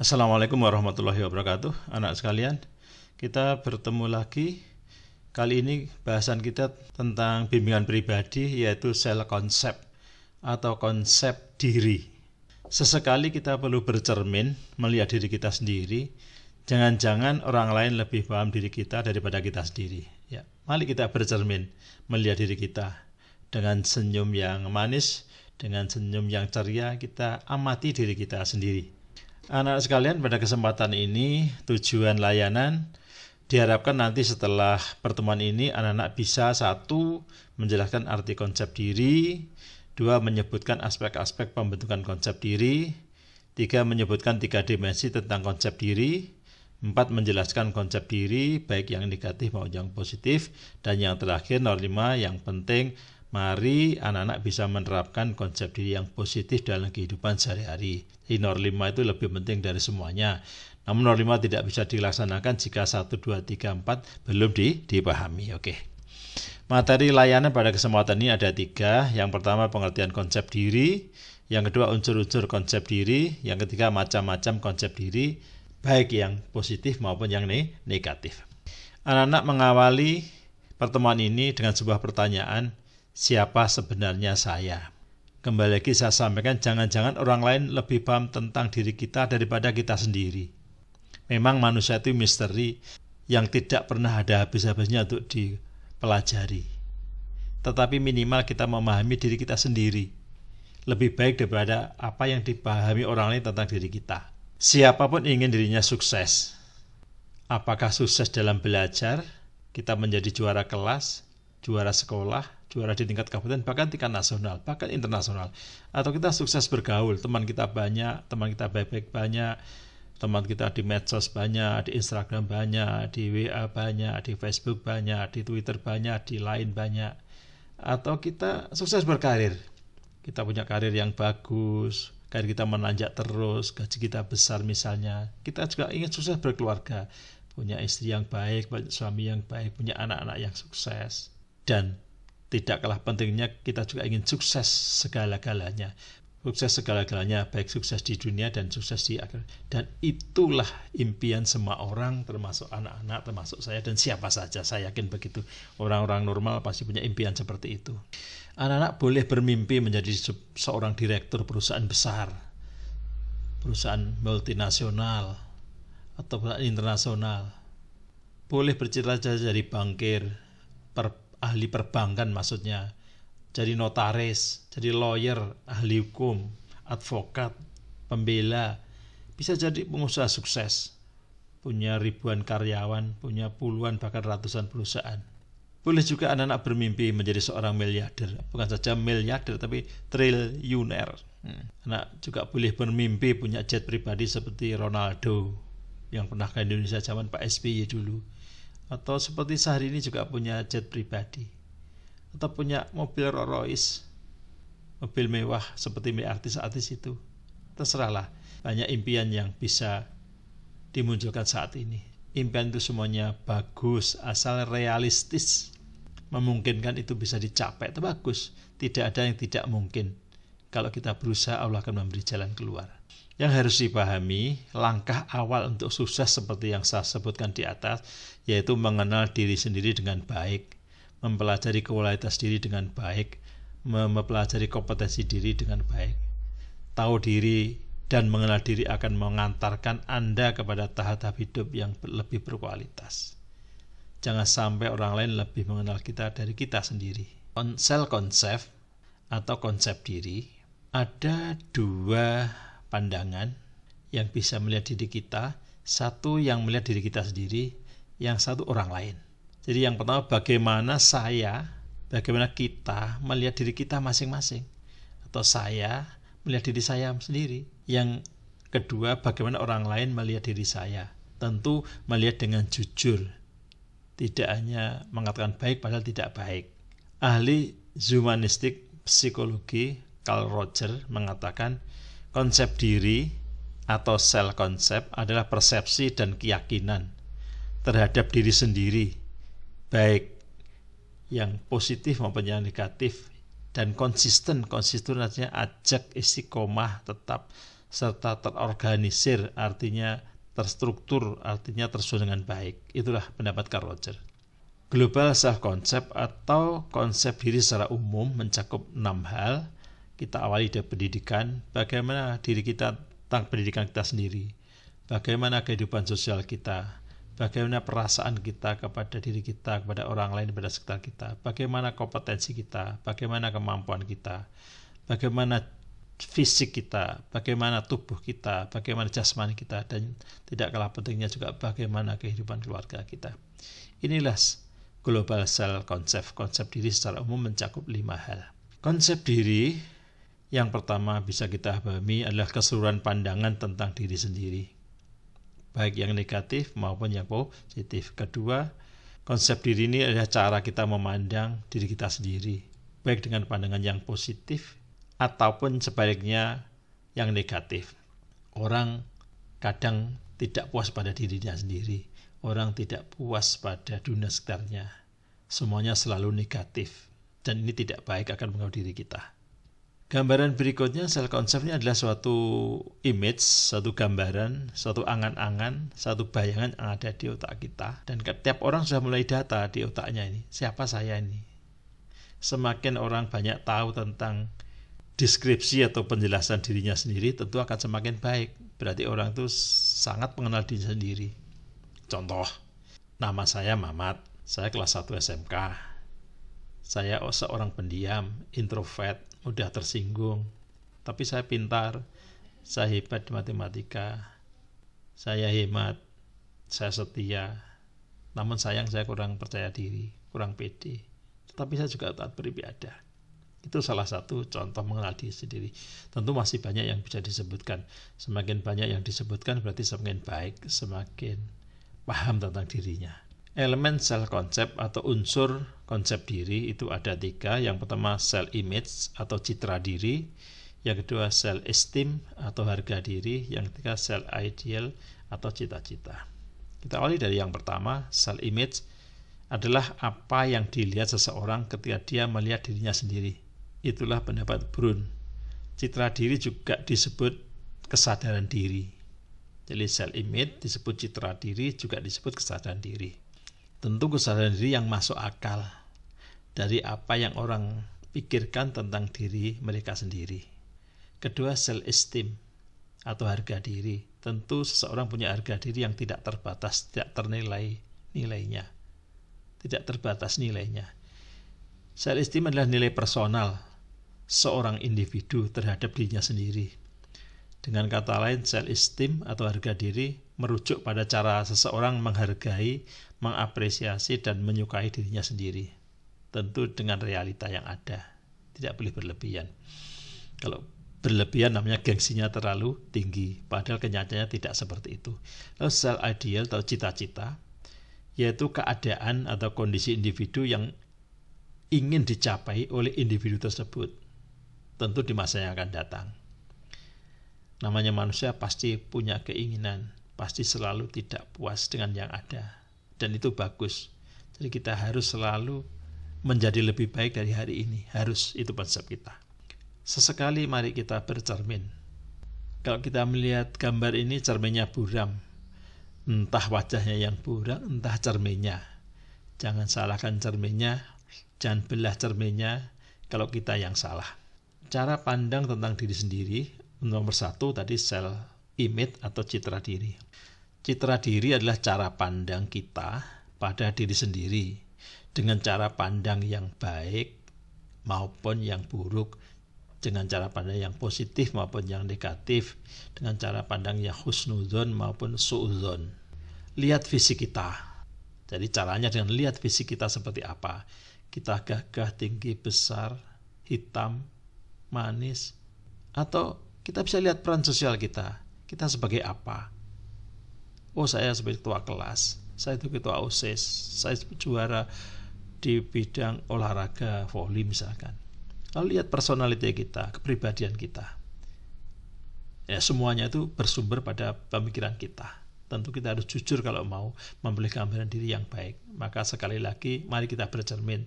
Assalamualaikum warahmatullahi wabarakatuh, anak sekalian. Kita bertemu lagi. Kali ini bahasan kita tentang bimbingan pribadi yaitu self konsep atau konsep diri. Sesekali kita perlu bercermin melihat diri kita sendiri. Jangan-jangan orang lain lebih paham diri kita daripada kita sendiri. Ya, mari kita bercermin melihat diri kita dengan senyum yang manis, dengan senyum yang ceria kita amati diri kita sendiri anak sekalian, pada kesempatan ini tujuan layanan diharapkan nanti setelah pertemuan ini anak-anak bisa satu menjelaskan arti konsep diri, dua menyebutkan aspek-aspek pembentukan konsep diri, tiga menyebutkan tiga dimensi tentang konsep diri, empat menjelaskan konsep diri baik yang negatif maupun yang positif, dan yang terakhir nomor lima yang penting Mari anak-anak bisa menerapkan konsep diri yang positif dalam kehidupan sehari-hari. Inor lima itu lebih penting dari semuanya. Namun lima tidak bisa dilaksanakan jika 1, 2, 3, 4 belum di, dipahami. Oke. Materi layanan pada kesempatan ini ada tiga. Yang pertama pengertian konsep diri. Yang kedua unsur-unsur konsep diri. Yang ketiga macam-macam konsep diri. Baik yang positif maupun yang negatif. Anak-anak mengawali pertemuan ini dengan sebuah pertanyaan siapa sebenarnya saya. Kembali lagi saya sampaikan jangan-jangan orang lain lebih paham tentang diri kita daripada kita sendiri. Memang manusia itu misteri yang tidak pernah ada habis-habisnya untuk dipelajari. Tetapi minimal kita memahami diri kita sendiri. Lebih baik daripada apa yang dipahami orang lain tentang diri kita. Siapapun ingin dirinya sukses. Apakah sukses dalam belajar, kita menjadi juara kelas, juara sekolah, juara di tingkat kabupaten bahkan tingkat nasional bahkan internasional atau kita sukses bergaul teman kita banyak teman kita baik-baik banyak teman kita di medsos banyak di Instagram banyak di WA banyak di Facebook banyak di Twitter banyak di lain banyak atau kita sukses berkarir kita punya karir yang bagus karir kita menanjak terus gaji kita besar misalnya kita juga ingin sukses berkeluarga punya istri yang baik, punya suami yang baik, punya anak-anak yang sukses dan tidak kalah pentingnya kita juga ingin sukses segala-galanya sukses segala-galanya baik sukses di dunia dan sukses di akhirat dan itulah impian semua orang termasuk anak-anak termasuk saya dan siapa saja saya yakin begitu orang-orang normal pasti punya impian seperti itu anak-anak boleh bermimpi menjadi seorang direktur perusahaan besar perusahaan multinasional atau perusahaan internasional boleh bercita-cita jadi bankir per ahli perbankan maksudnya jadi notaris jadi lawyer ahli hukum advokat pembela bisa jadi pengusaha sukses punya ribuan karyawan punya puluhan bahkan ratusan perusahaan boleh juga anak-anak bermimpi menjadi seorang miliarder bukan saja miliarder tapi triliuner hmm. anak juga boleh bermimpi punya jet pribadi seperti Ronaldo yang pernah ke Indonesia zaman Pak SBY dulu atau seperti sehari ini juga punya jet pribadi atau punya mobil Rolls Royce mobil mewah seperti milik artis-artis itu terserahlah banyak impian yang bisa dimunculkan saat ini impian itu semuanya bagus asal realistis memungkinkan itu bisa dicapai itu bagus tidak ada yang tidak mungkin kalau kita berusaha, Allah akan memberi jalan keluar. Yang harus dipahami, langkah awal untuk sukses seperti yang saya sebutkan di atas, yaitu mengenal diri sendiri dengan baik, mempelajari kualitas diri dengan baik, mempelajari kompetensi diri dengan baik. Tahu diri dan mengenal diri akan mengantarkan Anda kepada tahap-tahap hidup yang lebih berkualitas. Jangan sampai orang lain lebih mengenal kita dari kita sendiri. Self-concept atau konsep diri ada dua pandangan yang bisa melihat diri kita, satu yang melihat diri kita sendiri, yang satu orang lain. Jadi yang pertama bagaimana saya, bagaimana kita melihat diri kita masing-masing atau saya melihat diri saya sendiri. Yang kedua bagaimana orang lain melihat diri saya. Tentu melihat dengan jujur. Tidak hanya mengatakan baik padahal tidak baik. Ahli zumanistik psikologi Carl Roger mengatakan konsep diri atau sel konsep adalah persepsi dan keyakinan terhadap diri sendiri, baik yang positif maupun yang negatif dan konsisten konsisten artinya ajak istiqomah tetap serta terorganisir artinya terstruktur artinya tersusun dengan baik itulah pendapat Carl Roger Global self concept atau konsep diri secara umum mencakup enam hal kita awali dari pendidikan, bagaimana diri kita tentang pendidikan kita sendiri, bagaimana kehidupan sosial kita, bagaimana perasaan kita kepada diri kita, kepada orang lain, kepada sekitar kita, bagaimana kompetensi kita, bagaimana kemampuan kita, bagaimana fisik kita, bagaimana tubuh kita, bagaimana jasmani kita, dan tidak kalah pentingnya juga bagaimana kehidupan keluarga kita. Inilah global self concept. Konsep diri secara umum mencakup lima hal. Konsep diri yang pertama bisa kita pahami adalah keseluruhan pandangan tentang diri sendiri, baik yang negatif maupun yang positif. Kedua, konsep diri ini adalah cara kita memandang diri kita sendiri, baik dengan pandangan yang positif ataupun sebaliknya yang negatif. Orang kadang tidak puas pada dirinya sendiri, orang tidak puas pada dunia sekitarnya. Semuanya selalu negatif, dan ini tidak baik akan mengganggu diri kita. Gambaran berikutnya sel konsepnya adalah suatu image, suatu gambaran, suatu angan-angan, suatu bayangan yang ada di otak kita. Dan setiap orang sudah mulai data di otaknya ini. Siapa saya ini? Semakin orang banyak tahu tentang deskripsi atau penjelasan dirinya sendiri, tentu akan semakin baik. Berarti orang itu sangat mengenal diri sendiri. Contoh, nama saya Mamat, saya kelas 1 SMK. Saya seorang pendiam, introvert, mudah tersinggung. Tapi saya pintar, saya hebat di matematika, saya hemat, saya setia. Namun sayang saya kurang percaya diri, kurang pede. Tetapi saya juga taat beribadah. Itu salah satu contoh mengenal diri sendiri. Tentu masih banyak yang bisa disebutkan. Semakin banyak yang disebutkan berarti semakin baik, semakin paham tentang dirinya. Elemen self concept atau unsur konsep diri itu ada tiga. Yang pertama self image atau citra diri, yang kedua self esteem atau harga diri, yang ketiga self ideal atau cita-cita. Kita awali dari yang pertama, self image adalah apa yang dilihat seseorang ketika dia melihat dirinya sendiri. Itulah pendapat Brun. Citra diri juga disebut kesadaran diri. Jadi self image disebut citra diri juga disebut kesadaran diri. Tentu kesadaran diri yang masuk akal dari apa yang orang pikirkan tentang diri mereka sendiri. Kedua, self-esteem atau harga diri. Tentu seseorang punya harga diri yang tidak terbatas, tidak ternilai nilainya. Tidak terbatas nilainya. Self-esteem adalah nilai personal seorang individu terhadap dirinya sendiri. Dengan kata lain, self-esteem atau harga diri merujuk pada cara seseorang menghargai, mengapresiasi, dan menyukai dirinya sendiri tentu dengan realita yang ada. Tidak boleh berlebihan. Kalau berlebihan namanya gengsinya terlalu tinggi, padahal kenyataannya tidak seperti itu. Lalu sel ideal atau cita-cita, yaitu keadaan atau kondisi individu yang ingin dicapai oleh individu tersebut, tentu di masa yang akan datang. Namanya manusia pasti punya keinginan, pasti selalu tidak puas dengan yang ada, dan itu bagus. Jadi kita harus selalu menjadi lebih baik dari hari ini. Harus itu konsep kita. Sesekali mari kita bercermin. Kalau kita melihat gambar ini cerminnya buram. Entah wajahnya yang buram, entah cerminnya. Jangan salahkan cerminnya, jangan belah cerminnya kalau kita yang salah. Cara pandang tentang diri sendiri, nomor satu tadi sel image atau citra diri. Citra diri adalah cara pandang kita pada diri sendiri dengan cara pandang yang baik maupun yang buruk, dengan cara pandang yang positif maupun yang negatif, dengan cara pandang yang husnudzon maupun suuzon, Lihat visi kita. Jadi caranya dengan lihat visi kita seperti apa. Kita gagah, tinggi, besar, hitam, manis, atau kita bisa lihat peran sosial kita. Kita sebagai apa? Oh, saya sebagai ketua kelas, saya itu ketua OSIS, e saya juara di bidang olahraga voli misalkan. Lalu lihat personality kita, kepribadian kita. Ya, semuanya itu bersumber pada pemikiran kita. Tentu kita harus jujur kalau mau membeli gambaran diri yang baik. Maka sekali lagi mari kita bercermin.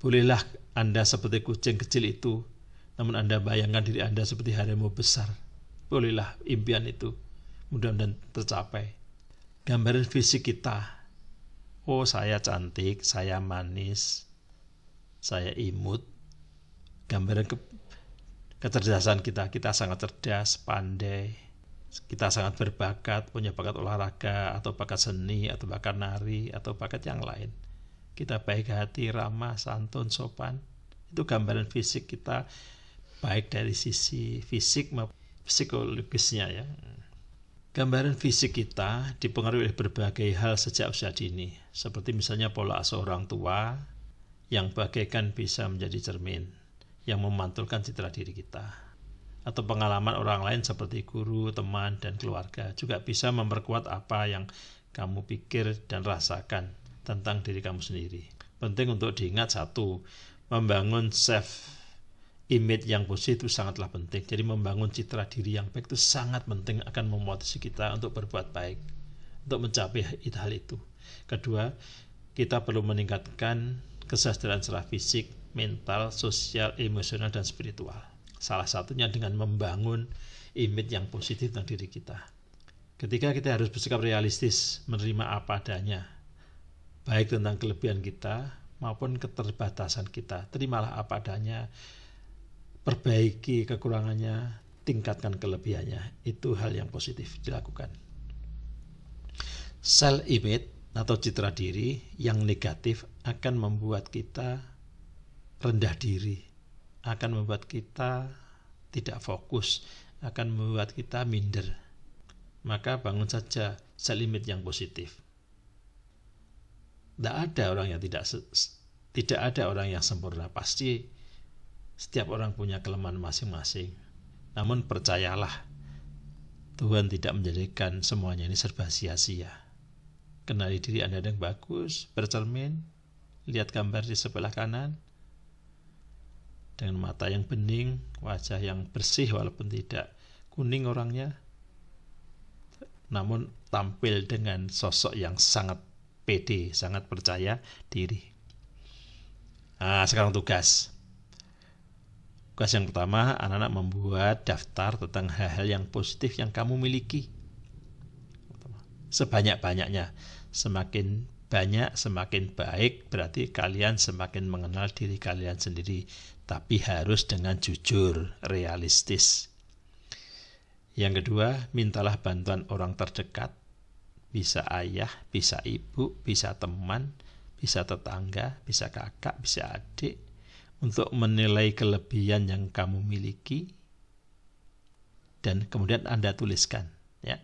Bolehlah Anda seperti kucing kecil itu, namun Anda bayangkan diri Anda seperti harimau besar. Bolehlah impian itu mudah-mudahan tercapai. Gambaran fisik kita oh saya cantik, saya manis, saya imut. Gambaran ke kecerdasan kita, kita sangat cerdas, pandai, kita sangat berbakat, punya bakat olahraga, atau bakat seni, atau bakat nari, atau bakat yang lain. Kita baik hati, ramah, santun, sopan. Itu gambaran fisik kita baik dari sisi fisik maupun psikologisnya ya. Gambaran fisik kita dipengaruhi oleh berbagai hal sejak usia dini, seperti misalnya pola asuh orang tua yang bagaikan bisa menjadi cermin yang memantulkan citra diri kita. Atau pengalaman orang lain seperti guru, teman, dan keluarga juga bisa memperkuat apa yang kamu pikir dan rasakan tentang diri kamu sendiri. Penting untuk diingat satu, membangun self image yang positif itu sangatlah penting. Jadi membangun citra diri yang baik itu sangat penting akan memotivasi kita untuk berbuat baik, untuk mencapai hal itu. Kedua, kita perlu meningkatkan kesadaran secara fisik, mental, sosial, emosional, dan spiritual. Salah satunya dengan membangun image yang positif tentang diri kita. Ketika kita harus bersikap realistis, menerima apa adanya, baik tentang kelebihan kita maupun keterbatasan kita. Terimalah apa adanya, perbaiki kekurangannya, tingkatkan kelebihannya. Itu hal yang positif dilakukan. Self image atau citra diri yang negatif akan membuat kita rendah diri, akan membuat kita tidak fokus, akan membuat kita minder. Maka bangun saja self image yang positif. Tidak ada orang yang tidak tidak ada orang yang sempurna. Pasti setiap orang punya kelemahan masing-masing. Namun percayalah, Tuhan tidak menjadikan semuanya ini serba sia-sia. Kenali diri Anda yang bagus, bercermin, lihat gambar di sebelah kanan, dengan mata yang bening, wajah yang bersih walaupun tidak kuning orangnya, namun tampil dengan sosok yang sangat pede, sangat percaya diri. Nah, sekarang tugas. Tugas yang pertama, anak-anak membuat daftar tentang hal-hal yang positif yang kamu miliki. Sebanyak-banyaknya, semakin banyak, semakin baik, berarti kalian semakin mengenal diri kalian sendiri, tapi harus dengan jujur, realistis. Yang kedua, mintalah bantuan orang terdekat. Bisa ayah, bisa ibu, bisa teman, bisa tetangga, bisa kakak, bisa adik, untuk menilai kelebihan yang kamu miliki dan kemudian Anda tuliskan ya.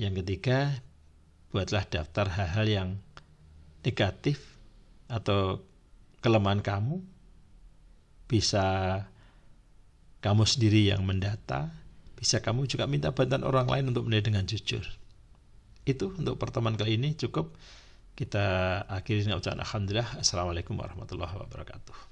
Yang ketiga, buatlah daftar hal-hal yang negatif atau kelemahan kamu bisa kamu sendiri yang mendata, bisa kamu juga minta bantuan orang lain untuk menilai dengan jujur. Itu untuk pertemuan kali ini cukup. Kita akhiri dengan ucapan alhamdulillah. Assalamualaikum warahmatullahi wabarakatuh.